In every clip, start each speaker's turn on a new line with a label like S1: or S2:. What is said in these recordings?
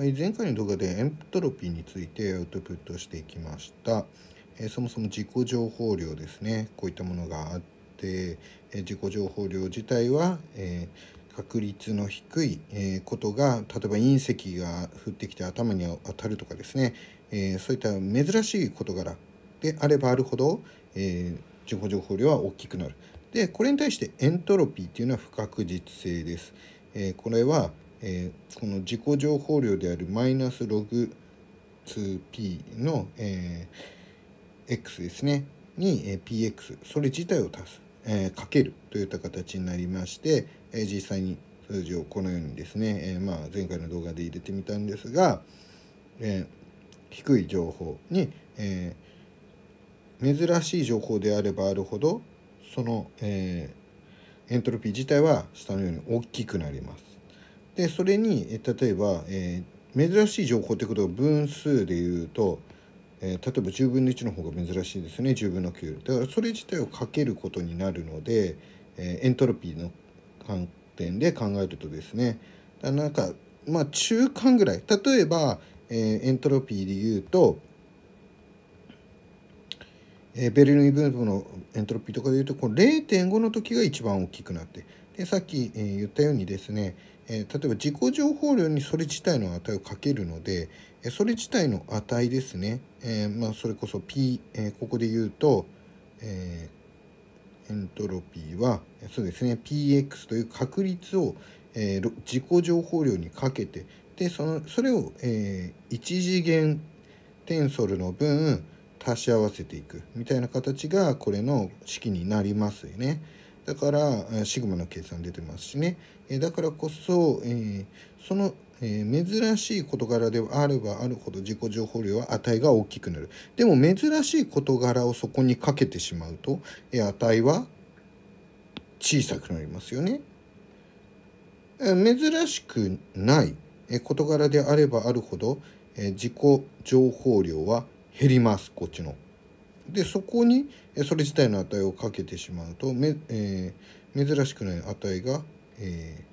S1: はい、前回の動画でエントロピーについてアウトプットしていきました、えー、そもそも自己情報量ですねこういったものがあって、えー、自己情報量自体は、えー、確率の低い、えことが例えば隕石が降ってきて頭に当たるとかですね、えそういった珍しい事柄であればあるほど、え自己情報量は大きくなるでこれに対してエントロピーっていうのは不確実性です、えこれはえー、この自己情報量であるマイナスログ 2p の、えー、x ですねに、えー、px それ自体を足す、えー、かけるといった形になりまして、えー、実際に数字をこのようにですね、えーまあ、前回の動画で入れてみたんですが、えー、低い情報に、えー、珍しい情報であればあるほどその、えー、エントロピー自体は下のように大きくなります。でそれに、え例えば、えー、珍しい情報ってことは分数で言うと、えー、例えば10分の1の方が珍しいですね10分の9だからそれ自体をかけることになるので、えー、エントロピーの観点で考えるとですねだなんかまあ中間ぐらい例えば、えー、エントロピーで言うと、えー、ベルリン分布のエントロピーとかでいうとこの0.5の時が一番大きくなってでさっき、え言ったようにですねえ例えば自己情報量にそれ自体の値をかけるので、えそれ自体の値ですね、えー、まあ、それこそ P、えー、ここで言うと、えー、エントロピーはそうですね PX という確率を、え自己情報量にかけてでそのそれを、え1次元テンソルの分足し合わせていくみたいな形がこれの式になりますよね。だからシグマの計算出てますしね、えだからこそ、えそのえ珍しい事柄であればあるほど自己情報量は値が大きくなるでも珍しい事柄をそこにかけてしまうと、え値は小さくなりますよね、え珍しくない事柄であればあるほど、え自己情報量は減りますこっちの。でそこにそれ自体の値をかけてしまうと、めえー、珍しくない値が、え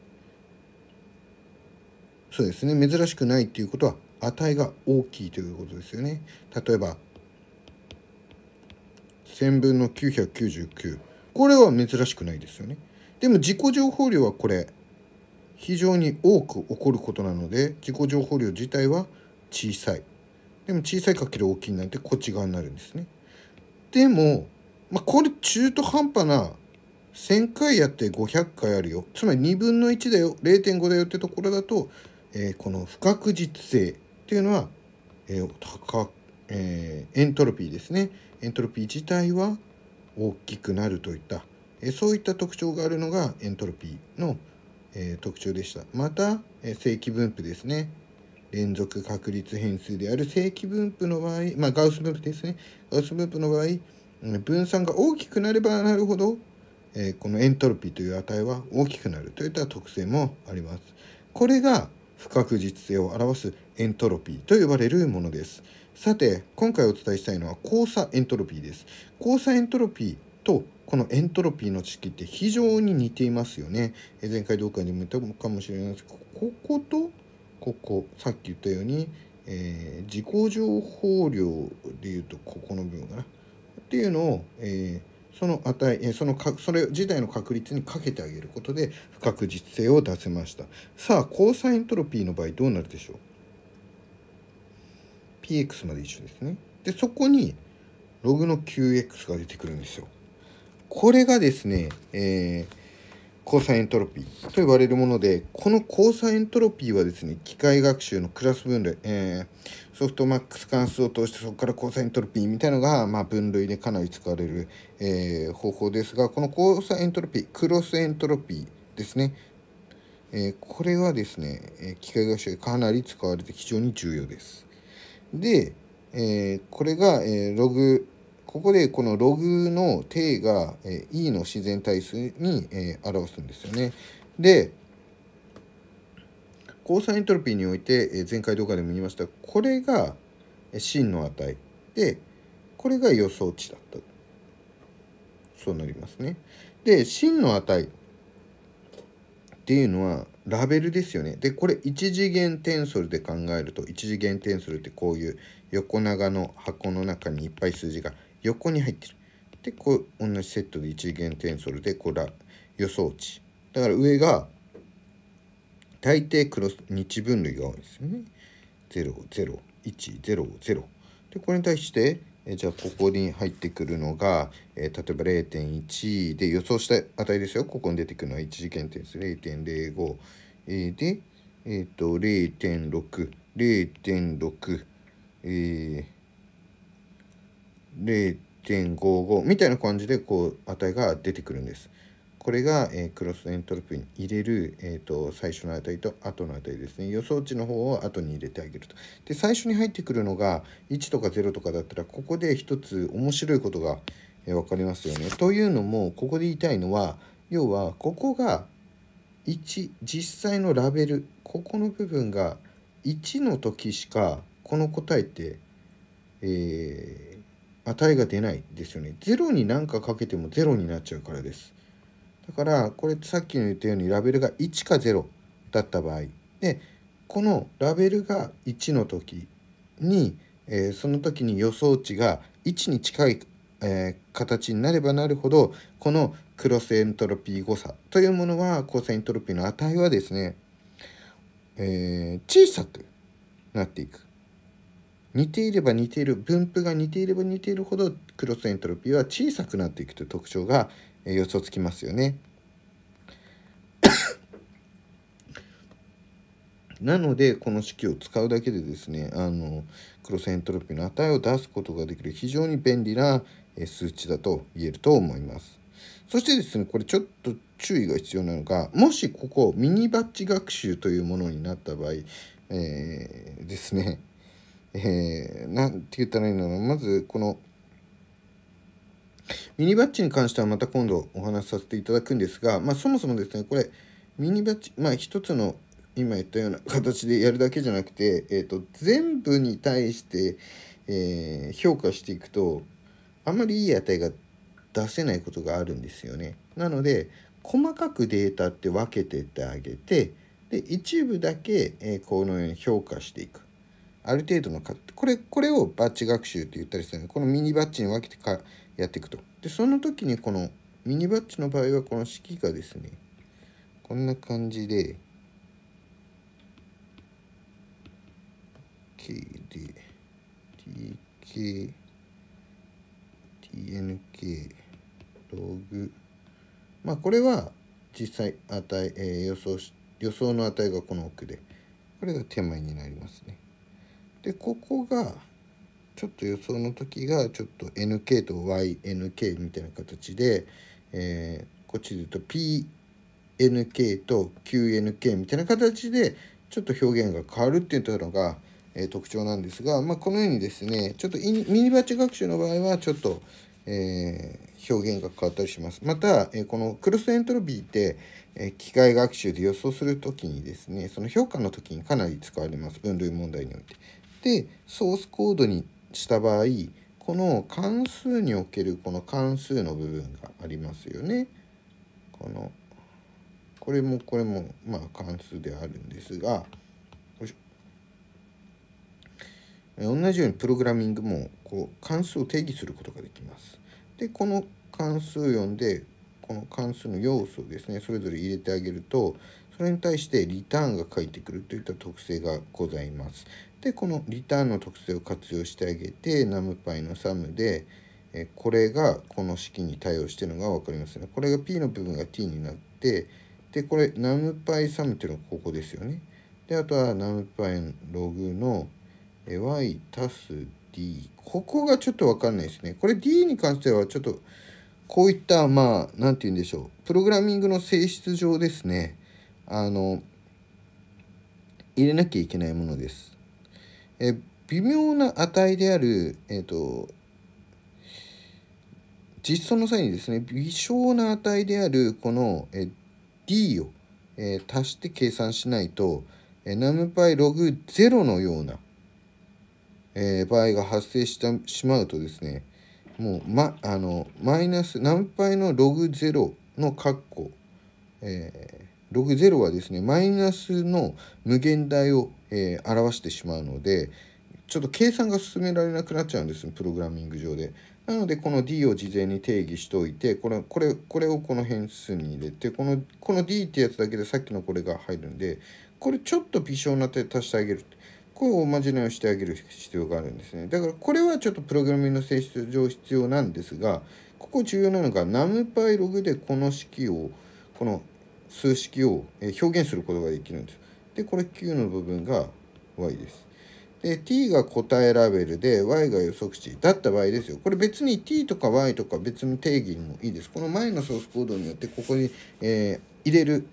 S1: ー、そうですね珍しくないっていうことは値が大きいということですよね。例えば1000分の999これは珍しくないですよね。でも自己情報量はこれ非常に多く起こることなので自己情報量自体は小さい。でも小さいかける大きいなんてこっち側になるんですね。でも、まあ、これ中途半端な1000回やって500回あるよつまり2分の1だよ0.5だよってところだと、えー、この不確実性っていうのは、えー高えー、エントロピーですねエントロピー自体は大きくなるといった、えー、そういった特徴があるのがエントロピーの、えー、特徴でしたまた、えー、正規分布ですね連続確率変数である正規分布の場合、まあ、ガウス分布ですねガウス分布の場合分散が大きくなればなるほど、えー、このエントロピーという値は大きくなるといった特性もあります。これが不確実性を表すエントロピーと呼ばれるものです。さて今回お伝えしたいのは交差エントロピーです。交差エントロピーとこのエントロピーの知識って非常に似ていますよね。前回どうかでも言ったかもしれないですけどこことここさっき言ったように、えー、自己情報量でいうとここの部分かなっていうのを、えー、その値、えー、そのかそれ自体の確率にかけてあげることで不確実性を出せましたさあ交差エントロピーの場合どうなるでしょう px まで一緒ですねでそこにログの qx が出てくるんですよこれがですね、えー、交差エントロピーと言われるもので、この交差エントロピーはですね、機械学習のクラス分類、えー、ソフトマックス関数を通してそこから交差エントロピーみたいなのが、まあ、分類でかなり使われる、えー、方法ですが、この交差エントロピー、クロスエントロピーですね、えー、これはですね、え機械学習でかなり使われて非常に重要です。で、えこれが、えログここでこのログの定が、え E の自然対数に、え表すんですよね。で、交差エントロピーにおいて、え前回動画でも言いましたこれが真の値でこれが予想値だったそうなりますね。で真の値っていうのはラベルですよね。でこれ1次元テンソルで考えると1次元テンソルってこういう横長の箱の中にいっぱい数字が横に入ってる。で、こう、同じセットで1次元ンソルで、これは予想値。だから上が、大抵クロス、日分類が多いですよね。0、0、1、0、0。で、これに対して、えじゃあここに入ってくるのが、えー、例えば0.1で予想した値ですよここに出てくるのは1次元点数0.05、えー、で、えーと、と0.60.6、えー0.55みたいな感じでこう値が出てくるんです。これが、えクロスエントロピーに入れる、えーと、と最初の値と後の値ですね。予想値の方を後に入れてあげると。で、最初に入ってくるのが1とか0とかだったら、ここで一つ面白いことが、えー、分かりますよね。というのも、ここで言いたいのは、要は、ここが1、実際のラベル、ここの部分が1の時しか、この答えって、えー値が出ないですよね。0に何かかけても0になっちゃうからです。だからこれさっきの言ったようにラベルが1か0だった場合でこのラベルが1の時に、えー、その時に予想値が1に近い、えー、形になればなるほどこのクロスエントロピー誤差というものはコースエントロピーの値はですね、えー、小さくなっていく。似ていれば似ている分布が似ていれば似ているほどクロスエントロピーは小さくなっていくという特徴が予想つきますよね。なのでこの式を使うだけでですねあのクロスエントロピーの値を出すことができる非常に便利な数値だと言えると思います。そしてですねこれちょっと注意が必要なのがもしここミニバッジ学習というものになった場合、えー、ですねえー、なんて言ったらいいんだろう。まず、この、ミニバッジに関してはまた今度お話しさせていただくんですが、まあ、そもそもですね、これ、ミニバッジ、まあ、一つの今言ったような形でやるだけじゃなくて、えーと、と全部に対して、えー、評価していくとあんまりいい値が出せないことがあるんですよね。なので細かくデータって分けてってあげてで一部だけ、えー、このように評価していく。ある程度のこれこれをバッチ学習って言ったりするのでこのミニバッチに分けてかやっていくとでその時にこのミニバッチの場合はこの式がですねこんな感じで KD TK TNK ログまあこれは実際値、えー、予想し予想の値がこの奥でこれが手前になりますね。でここがちょっと予想の時がちょっと NK と YNK みたいな形で、えー、こっちで言うと PNK と QNK みたいな形でちょっと表現が変わるっていうのが、えー、特徴なんですが、まあ、このようにですねちょっとミニバッチ学習の場合はちょっと、えー、表現が変わったりします。また、えこのクロスエントロピーって、え機械学習で予想する時にですねその評価の時にかなり使われます分類問題において。でソースコードにした場合この関数におけるこの関数の部分がありますよね。このこれもこれもまあ関数であるんですが同じようにプログラミングもこう関数を定義することができます。でこの関数読んでこの関数の要素をですねそれぞれ入れてあげるとそれに対してリターンが返ってくるといった特性がございます。でこのリターンの特性を活用してあげてナムパイのサムでえこれがこの式に対応してるのが分かりますね。これが P の部分が T になってでこれナムパイサムっていうのはここですよね。であとはナムパイログの y たす d ここがちょっと分かんないですね。これ d に関してはちょっとこういったまあ何て言うんでしょうプログラミングの性質上ですねあの入れなきゃいけないものです。え微妙な値である、えーと、実装の際にですね微小な値であるこのえ d を、え足して計算しないと n u m p y ログ g 0のような、え場合が発生してしまうとですねもう、ま、あのマイナス numpy のログ g 0の括弧、えーグ0はですねマイナスの無限大を、えー、表してしまうのでちょっと計算が進められなくなっちゃうんですプログラミング上で。なのでこの D を事前に定義しておいてこれこれこれをこの変数に入れてこのこの D ってやつだけでさっきのこれが入るんでこれちょっと微小な手足してあげるこれをおまじないをしてあげる必要があるんですねだからこれはちょっとプログラミングの性質上必要なんですがここ重要なのが NumPy ログでこの式をこの数式を表現することができるんです。で、これ Q の部分が y です。で、t が答えラベルで y が予測値だった場合ですよ。これ別に t とか y とか別の定義にもいいです。この前のソースコードによってここに、えー、入れる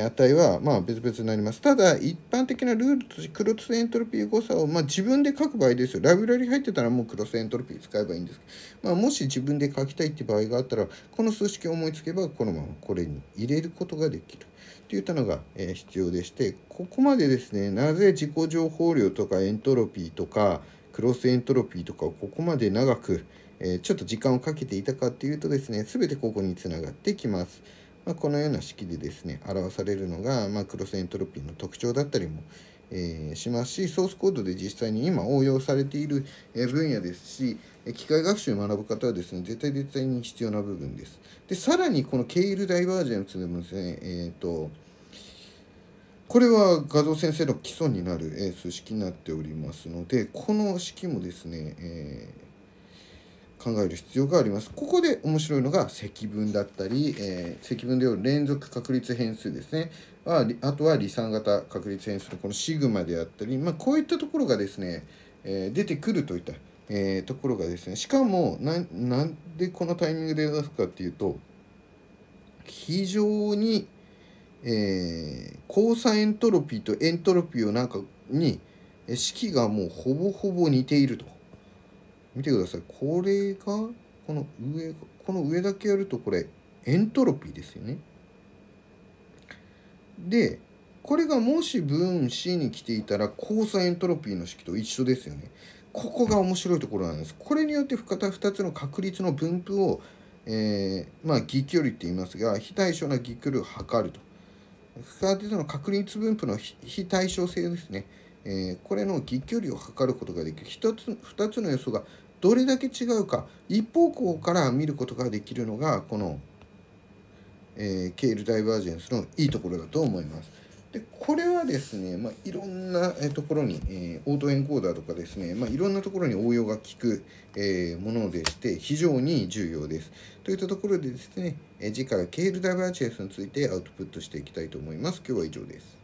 S1: 値はま別々になります。ただ、一般的なルールとしてクロスエントロピー誤差をま自分で書く場合ですよ。ライブラリ入ってたらもうクロスエントロピー使えばいいんですけど、まあ、もし自分で書きたいって場合があったら、この数式を思いつけばこのままこれに入れることができる。といったのが必要でして、ここまでですね、なぜ自己情報量とかエントロピーとかクロスエントロピーとかをここまで長く、えちょっと時間をかけていたかっていうとですね、全てここにつながってきます。まあ、このような式でですね表されるのが、まあ、クロスエントロピーの特徴だったりも、えー、しますしソースコードで実際に今応用されている分野ですし機械学習を学ぶ方はですね絶対絶対に必要な部分です。でさらにこのケイルダイバージェンスでもですねえっ、ー、とこれは画像先生の基礎になる数式になっておりますのでこの式もですね、えー考える必要があります。ここで面白いのが積分だったり、えー、積分でいる連続確率変数ですね。ああとは離散型確率変数のこのシグマであったり、まあ、こういったところがですね、えー、出てくるといった、えー、ところがですね、しかもな、なんでこのタイミングで出すかっていうと、非常に、え交差エントロピーとエントロピーをなんかに式がもうほぼほぼ似ていると。見てくださいこれがこの上この上だけやるとこれエントロピーですよねでこれがもし分子に来ていたら交差エントロピーの式と一緒ですよねここが面白いところなんですこれによって深2つの確率の分布をえー、まあ偽距離って言いますが非対称な偽距離を測ると2つの確率分布の非対称性ですね、えー、これの偽距離を測ることができる1つ2つの要素がどれだけ違うか一方向から見ることができるのがこの、えー、ケールダイバージェンスのいいところだと思います。でこれはですね、まあ、いろんなところに、えー、オートエンコーダーとかですね、まあ、いろんなところに応用が効く、えー、ものでして非常に重要です。といったところでですね、え次回はケールダイバーチェイスについてアウトプットしていきたいと思います。今日は以上です。